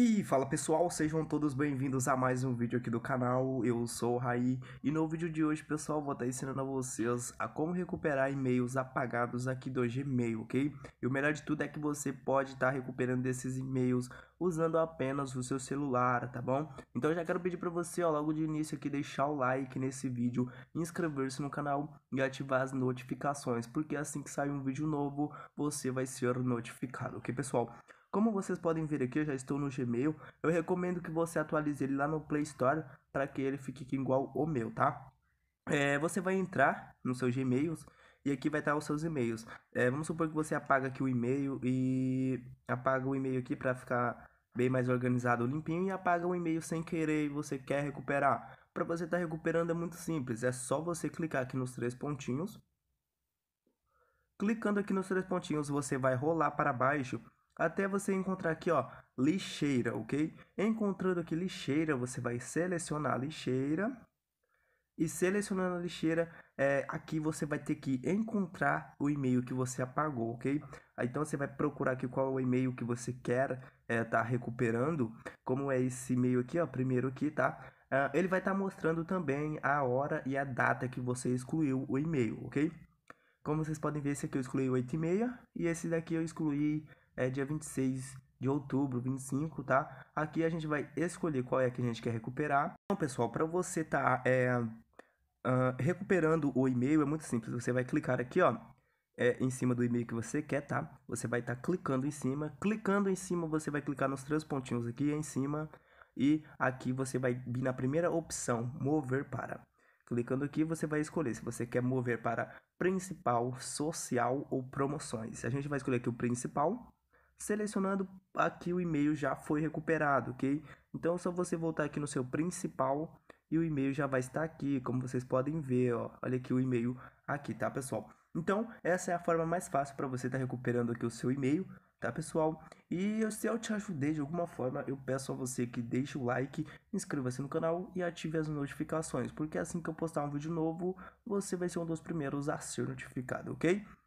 E fala pessoal, sejam todos bem-vindos a mais um vídeo aqui do canal, eu sou o Raí e no vídeo de hoje pessoal vou estar tá ensinando a vocês a como recuperar e-mails apagados aqui do Gmail, ok? E o melhor de tudo é que você pode estar tá recuperando esses e-mails usando apenas o seu celular, tá bom? Então já quero pedir para você ó, logo de início aqui deixar o like nesse vídeo, inscrever-se no canal e ativar as notificações, porque assim que sair um vídeo novo você vai ser notificado, ok pessoal? Como vocês podem ver aqui, eu já estou no Gmail. Eu recomendo que você atualize ele lá no Play Store para que ele fique igual o meu, tá? É, você vai entrar no seus Gmail e aqui vai estar os seus e-mails. É, vamos supor que você apaga aqui o e-mail e apaga o e-mail aqui para ficar bem mais organizado, limpinho e apaga o e-mail sem querer e você quer recuperar. Para você estar tá recuperando é muito simples, é só você clicar aqui nos três pontinhos. Clicando aqui nos três pontinhos, você vai rolar para baixo até você encontrar aqui, ó, lixeira, ok? Encontrando aqui lixeira, você vai selecionar a lixeira. E selecionando a lixeira, é, aqui você vai ter que encontrar o e-mail que você apagou, ok? Então você vai procurar aqui qual é o e-mail que você quer é, tá recuperando. Como é esse e-mail aqui, ó, primeiro aqui, tá? Uh, ele vai estar tá mostrando também a hora e a data que você excluiu o e-mail, ok? Como vocês podem ver, esse aqui eu excluí 8 e meia e esse daqui eu excluí é dia 26 de outubro, 25, tá? Aqui a gente vai escolher qual é que a gente quer recuperar. Então, pessoal, para você tá é, uh, recuperando o e-mail, é muito simples. Você vai clicar aqui, ó, é, em cima do e-mail que você quer, tá? Você vai estar tá clicando em cima. Clicando em cima, você vai clicar nos três pontinhos aqui em cima. E aqui você vai vir na primeira opção, mover para. Clicando aqui, você vai escolher se você quer mover para principal, social ou promoções. A gente vai escolher aqui o principal selecionando aqui o e-mail já foi recuperado, ok? Então é só você voltar aqui no seu principal e o e-mail já vai estar aqui, como vocês podem ver, ó. olha aqui o e-mail aqui, tá pessoal? Então essa é a forma mais fácil para você estar tá recuperando aqui o seu e-mail, tá pessoal? E se eu te ajudei de alguma forma, eu peço a você que deixe o like, inscreva-se no canal e ative as notificações, porque assim que eu postar um vídeo novo, você vai ser um dos primeiros a ser notificado, ok?